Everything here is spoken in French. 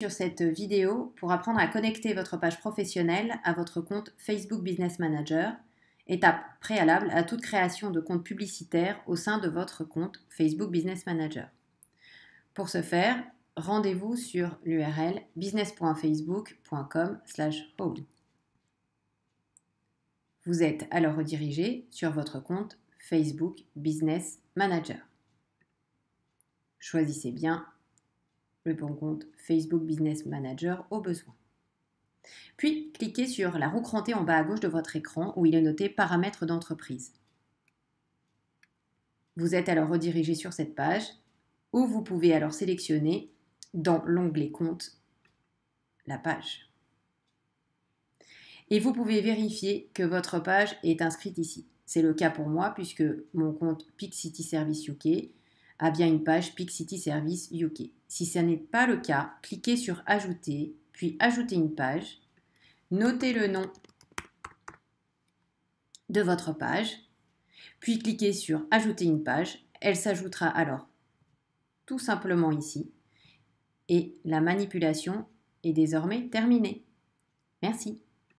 sur cette vidéo pour apprendre à connecter votre page professionnelle à votre compte Facebook Business Manager, étape préalable à toute création de compte publicitaire au sein de votre compte Facebook Business Manager. Pour ce faire, rendez-vous sur l'URL business.facebook.com/home. Vous êtes alors redirigé sur votre compte Facebook Business Manager. Choisissez bien le bon compte Facebook Business Manager au besoin. Puis, cliquez sur la roue crantée en bas à gauche de votre écran où il est noté Paramètres d'entreprise. Vous êtes alors redirigé sur cette page où vous pouvez alors sélectionner dans l'onglet Compte la page. Et vous pouvez vérifier que votre page est inscrite ici. C'est le cas pour moi puisque mon compte Pixity Service UK a bien une page Pixity Service UK. Si ce n'est pas le cas, cliquez sur Ajouter, puis Ajouter une page. Notez le nom de votre page, puis cliquez sur Ajouter une page. Elle s'ajoutera alors tout simplement ici. Et la manipulation est désormais terminée. Merci.